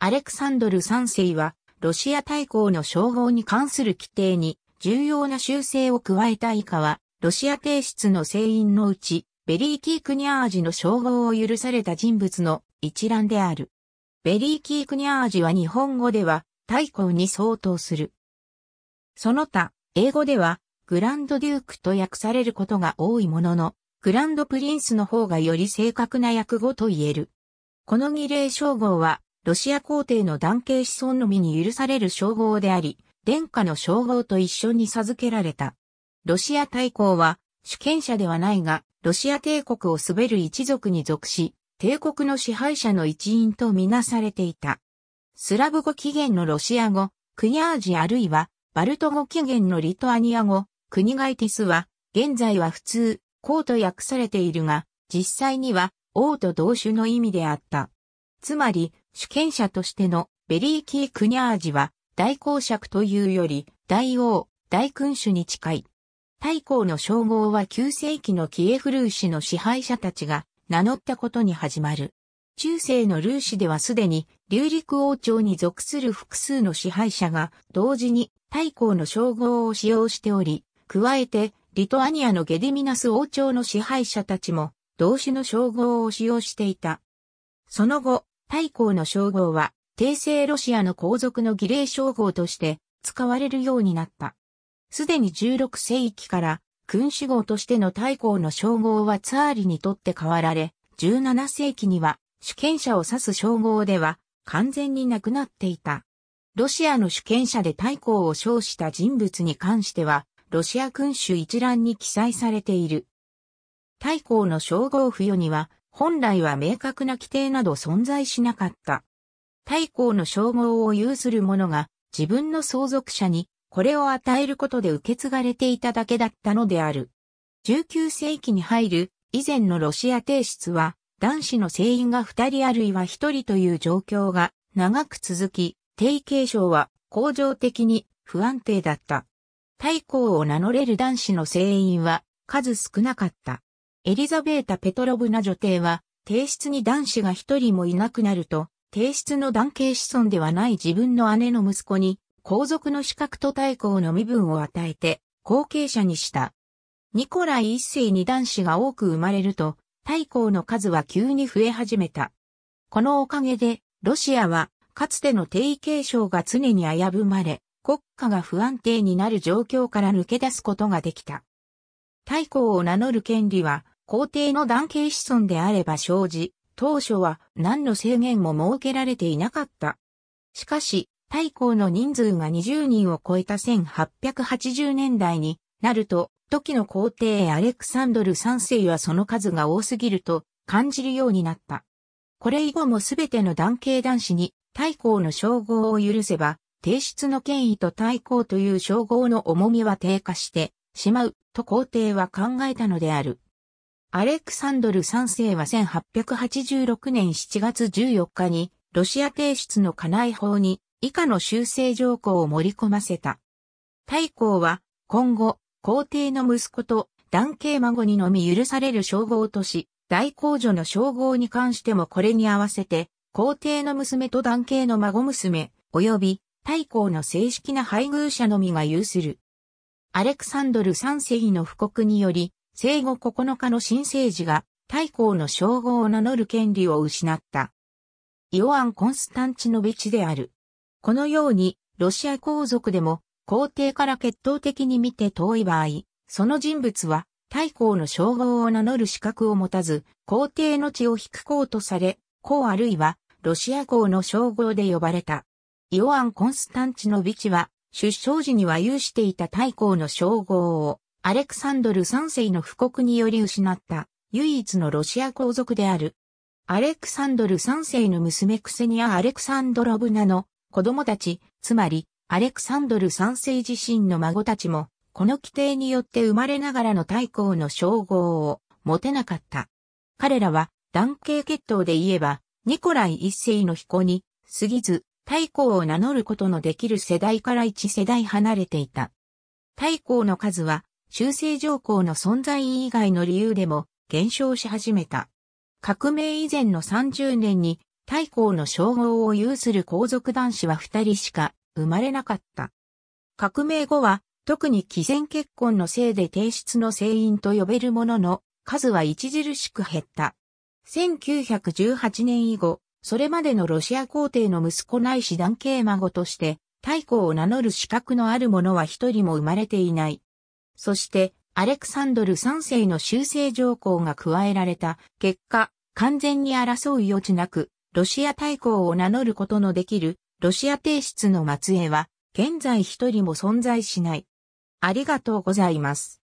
アレクサンドル3世は、ロシア大公の称号に関する規定に重要な修正を加えた以下は、ロシア帝室の聖員のうち、ベリーキークニャージの称号を許された人物の一覧である。ベリーキークニャージは日本語では、大公に相当する。その他、英語では、グランドデュークと訳されることが多いものの、グランドプリンスの方がより正確な訳語と言える。この儀礼称号は、ロシア皇帝の男系子孫のみに許される称号であり、殿下の称号と一緒に授けられた。ロシア大公は、主権者ではないが、ロシア帝国を滑る一族に属し、帝国の支配者の一員とみなされていた。スラブ語起源のロシア語、クニャージあるいは、バルト語起源のリトアニア語、クニガイティスは、現在は普通、公と訳されているが、実際には、王と同種の意味であった。つまり、主権者としてのベリーキー・クニャージは、大公爵というより、大王、大君主に近い。大公の称号は9世紀のキエフルーシの支配者たちが名乗ったことに始まる。中世のルーシではすでに、流陸王朝に属する複数の支配者が、同時に大公の称号を使用しており、加えて、リトアニアのゲディミナス王朝の支配者たちも、同種の称号を使用していた。その後、大公の称号は、帝政ロシアの皇族の儀礼称号として使われるようになった。すでに16世紀から君主号としての大公の称号はツァーリにとって変わられ、17世紀には主権者を指す称号では完全になくなっていた。ロシアの主権者で大公を称した人物に関しては、ロシア君主一覧に記載されている。大公の称号付与には、本来は明確な規定など存在しなかった。太閤の称号を有する者が自分の相続者にこれを与えることで受け継がれていただけだったのである。19世紀に入る以前のロシア帝室は男子の聖員が2人あるいは1人という状況が長く続き、帝継承は恒常的に不安定だった。太閤を名乗れる男子の聖員は数少なかった。エリザベータ・ペトロブナ女帝は、帝室に男子が一人もいなくなると、帝室の男系子孫ではない自分の姉の息子に、皇族の資格と対抗の身分を与えて、後継者にした。ニコライ一世に男子が多く生まれると、太閤の数は急に増え始めた。このおかげで、ロシアは、かつての帝位継承が常に危ぶまれ、国家が不安定になる状況から抜け出すことができた。太閤を名乗る権利は、皇帝の男系子孫であれば生じ、当初は何の制限も設けられていなかった。しかし、太閤の人数が20人を超えた1880年代になると、時の皇帝アレクサンドル3世はその数が多すぎると感じるようになった。これ以後もすべての男系男子に太閤の称号を許せば、帝室の権威と太閤という称号の重みは低下してしまうと皇帝は考えたのである。アレクサンドル3世は1886年7月14日に、ロシア提出の家内法に以下の修正条項を盛り込ませた。大公は今後、皇帝の息子と男系孫にのみ許される称号とし、大公女の称号に関してもこれに合わせて、皇帝の娘と男系の孫娘、及び大公の正式な配偶者のみが有する。アレクサンドル3世の布告により、生後9日の新生児が太公の称号を名乗る権利を失った。イオアン・コンスタンチノビチである。このように、ロシア皇族でも、皇帝から血統的に見て遠い場合、その人物は、太公の称号を名乗る資格を持たず、皇帝の血を引く皇とされ、皇あるいは、ロシア皇の称号で呼ばれた。イオアン・コンスタンチノビチは、出生時には有していた太公の称号を、アレクサンドル3世の布告により失った唯一のロシア皇族である。アレクサンドル3世の娘クセニア・アレクサンドロブナの子供たち、つまりアレクサンドル3世自身の孫たちも、この規定によって生まれながらの太后の称号を持てなかった。彼らは男系血統で言えば、ニコライ一世の彦に過ぎず、太閤を名乗ることのできる世代から一世代離れていた。太閤の数は修正条項の存在以外の理由でも減少し始めた。革命以前の30年に太公の称号を有する皇族男子は2人しか生まれなかった。革命後は特に既前結婚のせいで提出の成因と呼べるものの数は著しく減った。1918年以後、それまでのロシア皇帝の息子ないし男系孫として、太閤を名乗る資格のある者は一人も生まれていない。そして、アレクサンドル3世の修正条項が加えられた結果、完全に争う余地なく、ロシア大公を名乗ることのできる、ロシア帝室の末裔は、現在一人も存在しない。ありがとうございます。